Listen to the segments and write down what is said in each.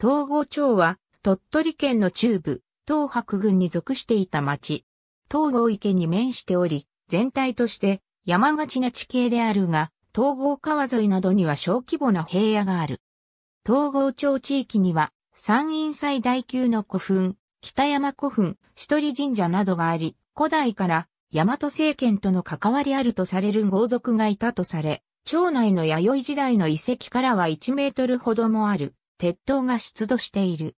東郷町は、鳥取県の中部、東白郡に属していた町。東郷池に面しており、全体として山がちな地形であるが、東郷川沿いなどには小規模な平野がある。東郷町地域には、山陰最大級の古墳、北山古墳、一人神社などがあり、古代から大和政権との関わりあるとされる豪族がいたとされ、町内の弥生時代の遺跡からは1メートルほどもある。鉄塔が出土している。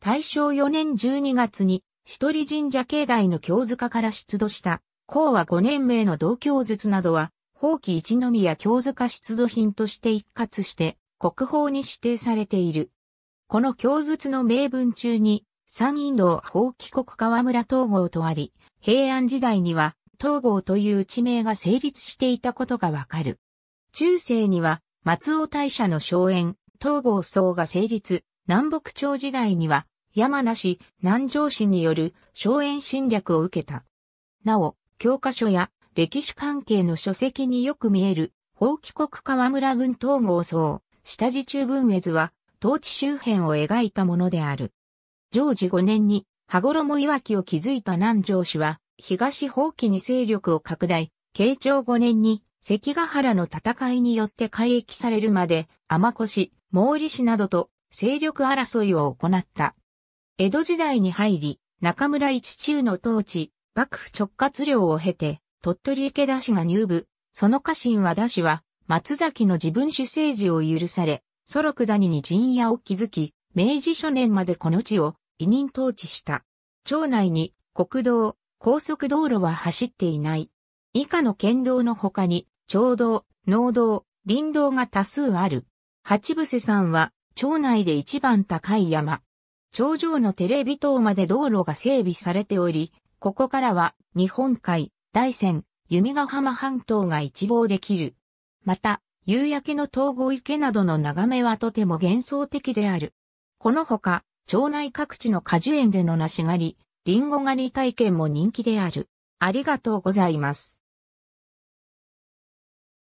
大正4年12月に、一人神社境内の京塚から出土した、講和5年名の同京術などは、法規一宮京塚出土品として一括して、国宝に指定されている。この京術の名文中に、山陰道法規国河村統合とあり、平安時代には統合という地名が成立していたことがわかる。中世には松尾大社の荘園、東郷荘が成立、南北朝時代には、山梨、南城市による荘園侵略を受けた。なお、教科書や歴史関係の書籍によく見える、法規国河村郡東郷荘、下地中文絵図は、統治周辺を描いたものである。常時5年に、羽衣岩城を築いた南城市は、東法規に勢力を拡大、慶長5年に、関ヶ原の戦いによって改役されるまで、天越、毛利氏などと勢力争いを行った。江戸時代に入り、中村一中の統治、幕府直轄領を経て、鳥取池田氏が入部、その家臣和田氏は、松崎の自分主政治を許され、ソロ九谷に陣屋を築き、明治初年までこの地を委任統治した。町内に国道、高速道路は走っていない。以下の県道の他に、町道、農道、林道が多数ある。八伏山は、町内で一番高い山。頂上のテレビ塔まで道路が整備されており、ここからは、日本海、大山、弓ヶ浜半島が一望できる。また、夕焼けの東郷池などの眺めはとても幻想的である。このほか、町内各地の果樹園での梨狩り、リンゴ狩り体験も人気である。ありがとうございます。